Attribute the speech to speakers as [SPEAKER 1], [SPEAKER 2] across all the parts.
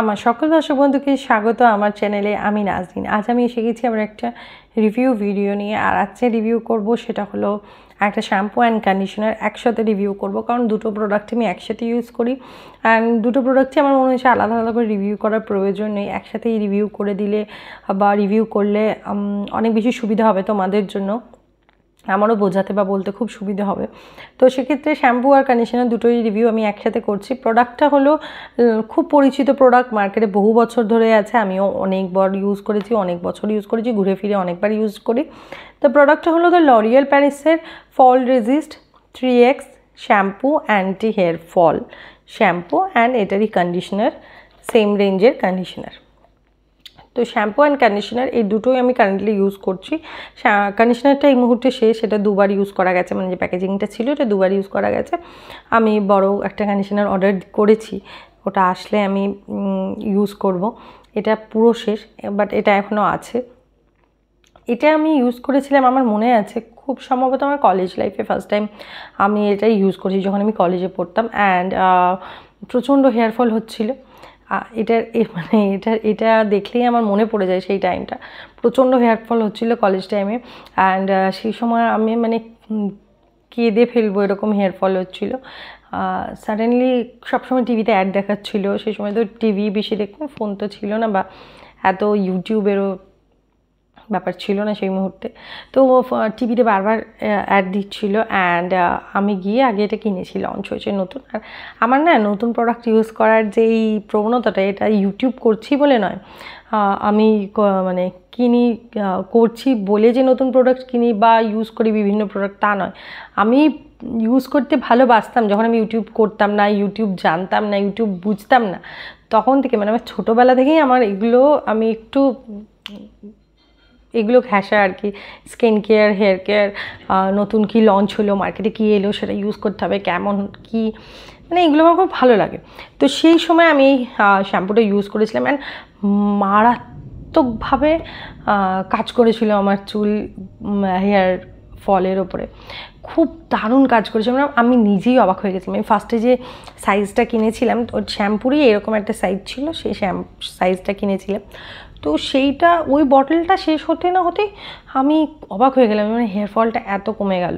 [SPEAKER 1] আমার সকল দর্শক বন্ধুকে স্বাগত আমার চ্যানেলে আমি নাজরিন আজ আমি এসে গেছি আমার একটা রিভিউ ভিডিও নিয়ে আর আজকে রিভিউ করব সেটা হলো একটা শ্যাম্পু অ্যান্ড কন্ডিশনার একসাথে রিভিউ করব কারণ দুটো প্রোডাক্ট আমি একসাথে ইউজ করি অ্যান্ড দুটো প্রোডাক্টই আমার মনে হচ্ছে আলাদা আলাদা করে রিভিউ করার প্রয়োজন নেই একসাথেই রিভিউ করে দিলে বা রিভিউ করলে অনেক বেশি সুবিধা হবে তোমাদের জন্য আমারও বোঝাতে বা বলতে খুব সুবিধে হবে তো সেক্ষেত্রে শ্যাম্পু আর কন্ডিশনার দুটোই রিভিউ আমি একসাথে করছি প্রোডাক্টটা হলো খুব পরিচিত প্রোডাক্ট মার্কেটে বহু বছর ধরে আছে আমিও অনেকবার ইউজ করেছি অনেক বছর ইউজ করেছি ঘুরে ফিরে অনেকবার ইউজ করি তো প্রোডাক্টটা হলো দ্য লরিয়াল প্যারিসের fall resist three X shampoo anti hair fall shampoo and এটারই কন্ডিশনার সেম রেঞ্জের কন্ডিশনার তো শ্যাম্পু অ্যান্ড কন্ডিশনার এই দুটোই আমি কারেন্টলি ইউজ করছি কন্ডিশনারটা এই মুহূর্তে শেষ সেটা দুবার ইউজ করা গেছে মানে যে প্যাকেজিংটা ছিল এটা দুবার ইউজ করা গেছে আমি বড় একটা কন্ডিশনার অর্ডার করেছি ওটা আসলে আমি ইউজ করব এটা পুরো শেষ বাট এটা এখনও আছে এটা আমি ইউজ করেছিলাম আমার মনে আছে খুব সম্ভবত আমার কলেজ লাইফে ফার্স্ট টাইম আমি এটাই ইউজ করেছি যখন আমি কলেজে পড়তাম অ্যান্ড প্রচণ্ড হেয়ারফল হচ্ছিলো এটার মানে এটা এটা দেখলেই আমার মনে পড়ে যায় সেই টাইমটা প্রচণ্ড হেয়ারফল হচ্ছিলো কলেজ টাইমে অ্যান্ড সেই সময় আমি মানে কেঁদে ফেলবো এরকম হেয়ারফল হচ্ছিলো সাডেনলি সবসময় টিভিতে অ্যাড দেখাচ্ছিলো সেই সময় তো টিভি বেশি দেখতাম ফোন তো ছিল না বা এত ইউটিউবেরও ব্যাপার ছিল না সেই মুহূর্তে তো টিভিতে বারবার অ্যাড দিচ্ছিলো অ্যান্ড আমি গিয়ে আগে এটা কিনেছি লঞ্চ হয়েছে নতুন আর আমার না নতুন প্রোডাক্ট ইউজ করার যে এই প্রবণতাটা এটা ইউটিউব করছি বলে নয় আমি মানে কিনি করছি বলে যে নতুন প্রোডাক্ট কিনি বা ইউজ করি বিভিন্ন প্রোডাক্ট তা নয় আমি ইউজ করতে ভালোবাসতাম যখন আমি ইউটিউব করতাম না ইউটিউব জানতাম না ইউটিউব বুঝতাম না তখন থেকে মানে আমার ছোটোবেলা থেকেই আমার এগুলো আমি একটু এগুলো ঘেঁষা আর কি স্কিন কেয়ার হেয়ার কেয়ার নতুন কি লঞ্চ হলো মার্কেটে কি এলো সেটা ইউজ করতে হবে কেমন কি মানে এগুলো আমার খুব ভালো লাগে তো সেই সময় আমি এই শ্যাম্পুটা ইউজ করেছিলাম অ্যান্ড মারাত্মকভাবে কাজ করেছিল আমার চুল হেয়ার ফলের ওপরে খুব দারুণ কাজ করেছিলাম মানে আমি নিজেই অবাক হয়ে গেছিলাম আমি ফার্স্টে যে সাইজটা কিনেছিলাম ওর শ্যাম্পুরই এরকম একটা সাইজ ছিল সেই শ্যাম্প সাইজটা কিনেছিলাম তো সেইটা ওই বটলটা শেষ হতে না হতেই আমি অবাক হয়ে গেলাম মানে হেয়ার ফলটা এত কমে গেল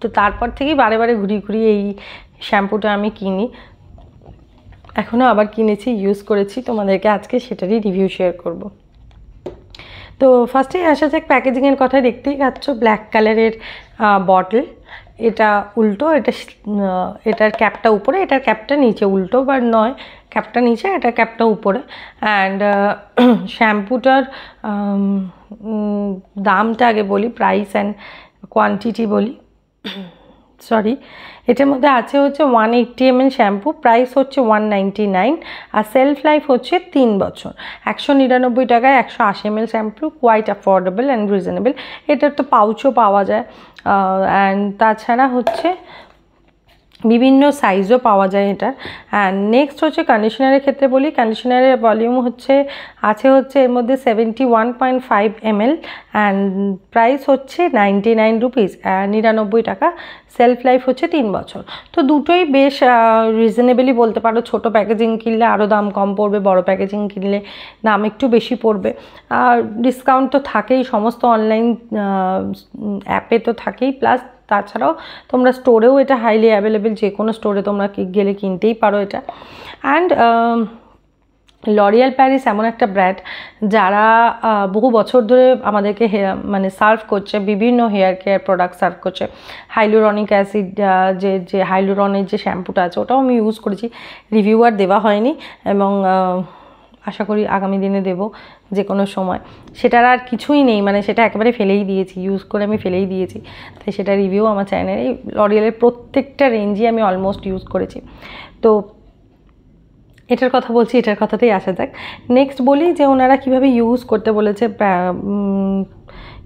[SPEAKER 1] তো তারপর থেকেই বারে বারে ঘুরিয়ে ঘুরিয়ে এই শ্যাম্পুটা আমি কিনি এখনও আবার কিনেছি ইউজ করেছি তোমাদেরকে আজকে সেটারই রিভিউ শেয়ার করব তো ফার্স্টেই আসা যাক প্যাকেজিংয়ের কথা দেখতেই পাচ্ছ ব্ল্যাক কালারের বটল এটা উল্টো এটা এটার ক্যাপটা উপরে এটার ক্যাপটা নিচে উল্টো বা নয় ক্যাপটা নিচে একটা ক্যাপটা উপরে অ্যান্ড uh, শ্যাম্পুটার দামটা আগে বলি প্রাইস অ্যান্ড কোয়ান্টিটি বলি সরি এটার মধ্যে আছে হচ্ছে one eighty L shampoo price হচ্ছে ওয়ান নাইনটি নাইন আর সেলফ লাইফ হচ্ছে তিন বছর একশো নিরানব্বই টাকায় একশো আশি ML shampoo quite affordable and reasonable এটার তো পাউচও পাওয়া যায় অ্যান্ড তাছাড়া হচ্ছে বিভিন্ন সাইজও পাওয়া যায় এটার অ্যান্ড নেক্সট হচ্ছে কন্ডিশনারের ক্ষেত্রে বলি কন্ডিশনারের ভলিউম হচ্ছে আছে হচ্ছে এর মধ্যে seventy one point five ML and price হচ্ছে নাইনটি নাইন রুপিস নিরানব্বই টাকা সেলফ লাইফ হচ্ছে তিন বছর তো দুটোই বেশ রিজনেবলি বলতে পারো ছোট প্যাকেজিং কিনলে আরও দাম কম পড়বে বড় প্যাকেজিং কিনলে দাম একটু বেশি পড়বে আর ডিসকাউন্ট তো থাকেই সমস্ত অনলাইন অ্যাপে তো থাকেই প্লাস তাছাড়াও তোমরা স্টোরেও এটা হাইলি অ্যাভেলেবেল যে কোনো স্টোরে তোমরা গেলে কিনতেই পারো এটা অ্যান্ড লরিয়াল প্যারিস এমন একটা ব্র্যান্ড যারা বহু বছর ধরে আমাদেরকে মানে সার্ভ করছে বিভিন্ন হেয়ার কেয়ার প্রোডাক্ট সার্ভ করছে হাইলোরনিক অ্যাসিড যে যে হাইলোরনের যে শ্যাম্পুটা আছে ওটাও আমি ইউজ করেছি রিভিউ আর দেওয়া হয়নি এবং আশা করি আগামী দিনে দেব যে কোনো সময় সেটার আর কিছুই নেই মানে সেটা একেবারে ফেলেই দিয়েছি ইউজ করে আমি ফেলেই দিয়েছি তাই সেটা রিভিউ আমার চ্যানেলে লরিয়ালের প্রত্যেকটা রেঞ্জই আমি অলমোস্ট ইউজ করেছি তো এটার কথা বলছি এটার কথাতেই আসা যাক নেক্সট বলি যে ওনারা কিভাবে ইউজ করতে বলেছে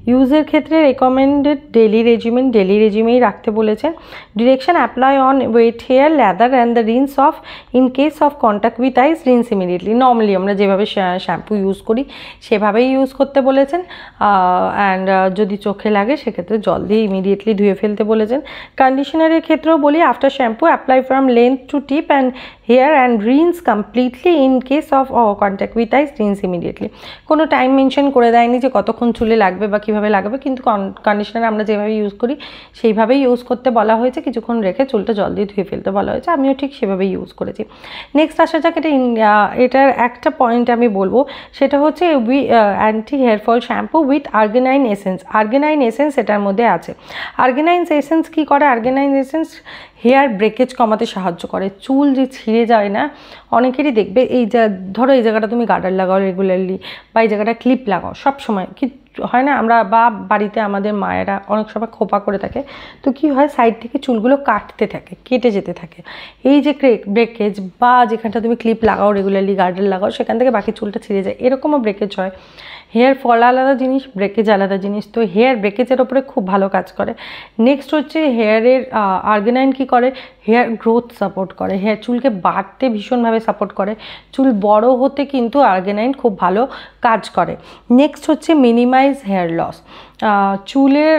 [SPEAKER 1] ইউজের ক্ষেত্রে রেকমেন্ডেড ডেলি রেজিমেন ডেলি রেজিমেই রাখতে বলেছেন direction apply on wet hair lather and the rinse off in case of contact with eyes rinse immediately normally আমরা যেভাবে শ্যাম্পু ইউজ করি সেভাবেই ইউজ করতে বলেছেন অ্যান্ড যদি চোখে লাগে সেক্ষেত্রে জল দিয়ে ইমিডিয়েটলি ধুয়ে ফেলতে বলেছেন কন্ডিশনারের ক্ষেত্রেও বলি after shampoo apply from length to tip and hair and rinse completely in case of contact with eyes rinse immediately কোনো টাইম মেনশন করে দেয়নি যে কতক্ষণ চুলে লাগবে বা কীভাবে লাগাবে কিন্তু কন্ডিশনার আমরা যেভাবে ইউজ করি সেইভাবেই ইউজ করতে বলা হয়েছে কিছুক্ষণ রেখে চুলটা জল দিয়ে ধুয়ে ফেলতে বলা হয়েছে আমিও ঠিক সেভাবেই ইউজ করেছি নেক্সট আসা যাক এটা এটার একটা পয়েন্ট আমি বলবো সেটা হচ্ছে we anti hair fall shampoo with arginine essence arginine essence এটার মধ্যে আছে আর্গেনাইন এসেন্স কি করে আর্গেনাইন এসেন্স হেয়ার ব্রেকেজ কমাতে সাহায্য করে চুল যে ছিঁড়ে যায় না অনেকেরই দেখবে এই যা ধরো এই জায়গাটা তুমি গার্ডার লাগাও রেগুলারলি বা এই জায়গাটা ক্লিপ লাগাও সব সময় কি হয় না আমরা বা বাড়িতে আমাদের মায়েরা অনেক সময় খোপা করে থাকে তো কি হয় সাইড থেকে চুলগুলো কাটতে থাকে কেটে যেতে থাকে এই যে ব্রেকেজ বা যেখানটা তুমি ক্লিপ লাগাও রেগুলারলি গার্ডেন লাগাও সেখান থেকে বাকি চুলটা ছিঁড়ে যায় এরকমও ব্রেকেজ হয় হেয়ার ফল আলাদা জিনিস ব্রেকেজ আলাদা জিনিস তো হেয়ার ব্রেকেজের ওপরে খুব ভালো কাজ করে নেক্সট হচ্ছে হেয়ারের আর্গেনাইন কি করে হেয়ার গ্রোথ সাপোর্ট করে হেয়ার চুলকে বাড়তে ভীষণভাবে সাপোর্ট করে চুল বড় হতে কিন্তু আর্গেনাইন খুব ভালো কাজ করে নেক্সট হচ্ছে মিনিমাম অথরাইজ হেয়ার লস চুলের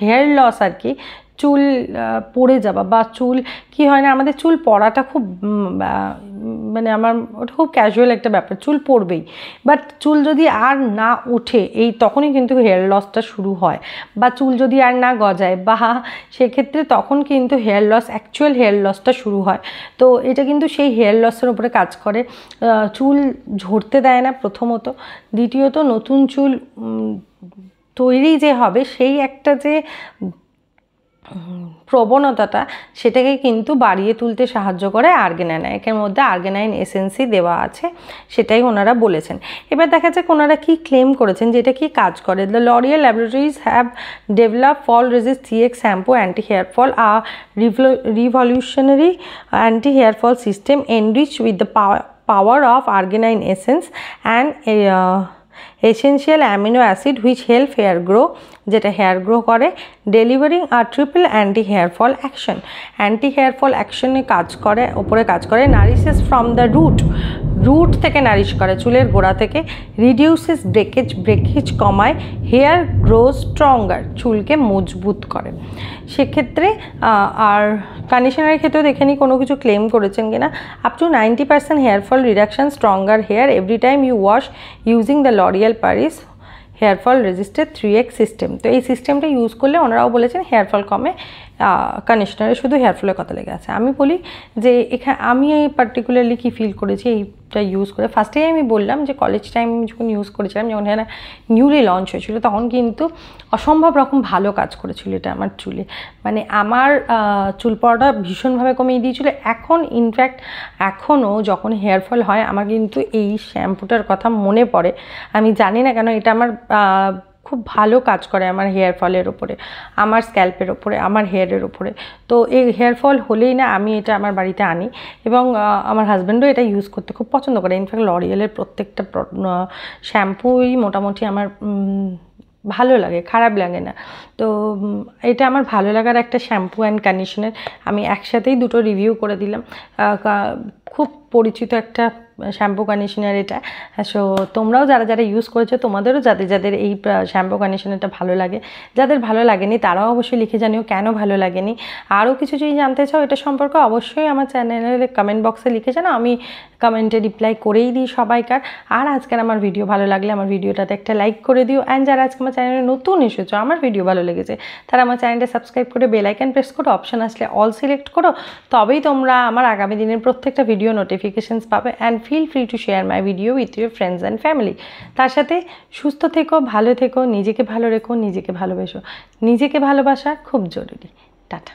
[SPEAKER 1] হেয়ার লস আর কি চুল পড়ে যাওয়া বা চুল কি হয় না আমাদের চুল পড়াটা খুব মানে আমার ওটা খুব ক্যাজুয়াল একটা ব্যাপার চুল পড়বেই বাট চুল যদি আর না ওঠে এই তখনই কিন্তু হেয়ার লসটা শুরু হয় বা চুল যদি আর না গজায় বা সেক্ষেত্রে তখন কিন্তু হেয়ার লস অ্যাকচুয়াল হেয়ার লসটা শুরু হয় তো এটা কিন্তু সেই হেয়ার লসের উপরে কাজ করে চুল ঝরতে দেয় না প্রথমত দ্বিতীয়ত নতুন চুল তৈরি যে হবে সেই একটা যে প্রবণতাটা সেটাকে কিন্তু বাড়িয়ে তুলতে সাহায্য করে আর্গেনাইন একের মধ্যে আর্গেনাইন এসেন্সি দেওয়া আছে সেটাই ওনারা বলেছেন এবার দেখা যাক ওনারা কি ক্লেম করেছেন যেটা কি কাজ করে the L'Oreal laboratories have develop fall resist CX shampoo anti hair fall a revolutionary anti hair fall system enrich with the power of arginine essence and essential amino acid which help hair grow যেটা hair grow করে delivering আর triple anti hair fall action anti hair fall অ্যাকশনে কাজ করে ওপরে কাজ করে nourishes from the root root থেকে নারিশ করে চুলের গোড়া থেকে রিডিউসেস ব্রেকেজ ব্রেকেজ কমায় হেয়ার গ্রো স্ট্রঙ্গার চুলকে মজবুত করে সেক্ষেত্রে আর কন্ডিশনারের ক্ষেত্রেও দেখে নিই কোনো কিছু ক্লেম করেছেন কিনা up to ninety percent hair fall reduction stronger hair every time you wash using the L'Oreal Paris fall resister three X system তো এই সিস্টেমটা ইউজ করলে ওনারাও বলেছেন হেয়ার ফল কমে কন্ডিশনারে শুধু হেয়ার ফলের কথা লেগে আছে আমি বলি যে এখানে আমি এই পার্টিকুলারলি কি ফিল করেছি এইটা ইউজ করে ফার্স্টেই আমি বললাম যে কলেজ টাইম যখন ইউজ করেছিলাম যখন হ্যাঁ নিউলি লঞ্চ হয়েছিল তখন কিন্তু অসম্ভব রকম ভালো কাজ করেছিল এটা আমার চুলে মানে আমার চুল পড়াটা ভীষণভাবে কমিয়ে দিয়েছিল এখন ইনফ্যাক্ট এখনও যখন হেয়ার ফল হয় আমার কিন্তু এই শ্যাম্পুটার কথা মনে পড়ে আমি জানি না কেন এটা আমার খুব ভালো কাজ করে আমার হেয়ার ফলের ওপরে আমার স্ক্যাল্পের ওপরে আমার হেয়ারের ওপরে তো এই হেয়ার ফল হলেই না আমি এটা আমার বাড়িতে আনি এবং আমার হাজব্যান্ডও এটা ইউজ করতে খুব পছন্দ করে ইনফ্যাক্ট লরিয়েলের প্রত্যেকটা শ্যাম্পুই মোটামুটি আমার ভালো লাগে খারাপ লাগে না তো এটা আমার ভালো লাগার একটা শ্যাম্পু অ্যান্ড কন্ডিশনার আমি একসাথেই দুটো রিভিউ করে দিলাম খুব পরিচিত একটা শ্যাম্পু কন্ডিশনার এটা সো তোমরাও যারা যারা ইউজ করেছো তোমাদেরও যাদের যাদের এই শ্যাম্পু কন্ডিশনারটা ভালো লাগে যাদের ভালো লাগেনি তারাও অবশ্যই লিখে জানিও কেন ভালো লাগেনি আরও কিছু যদি জানতে চাও এটা সম্পর্কে অবশ্যই আমার চ্যানেলের কমেন্ট বক্সে লিখে জানো আমি কমেন্টে রিপ্লাই করেই দিই সবাইকার আর আজকের আমার ভিডিও ভালো লাগলে আমার ভিডিওটাতে একটা লাইক করে দিও অ্যান্ড যারা আজকে আমার চ্যানেলে নতুন এসেছো আমার ভিডিও ভালো লেগেছে তারা আমার চ্যানেলটা সাবস্ক্রাইব করে বেলাইকান প্রেস করো অপশান আসলে অল সিলেক্ট করো তবেই তোমরা আমার আগামী দিনের প্রত্যেকটা ভিডিও নোটিফিকেশানস পাবে and feel free to share my video with your friends and family তার সাথে সুস্থ থেকো ভালো থেকো নিজেকে ভালো রেখো নিজেকে ভালোবেসো নিজেকে ভালোবাসা খুব জরুরি টাটা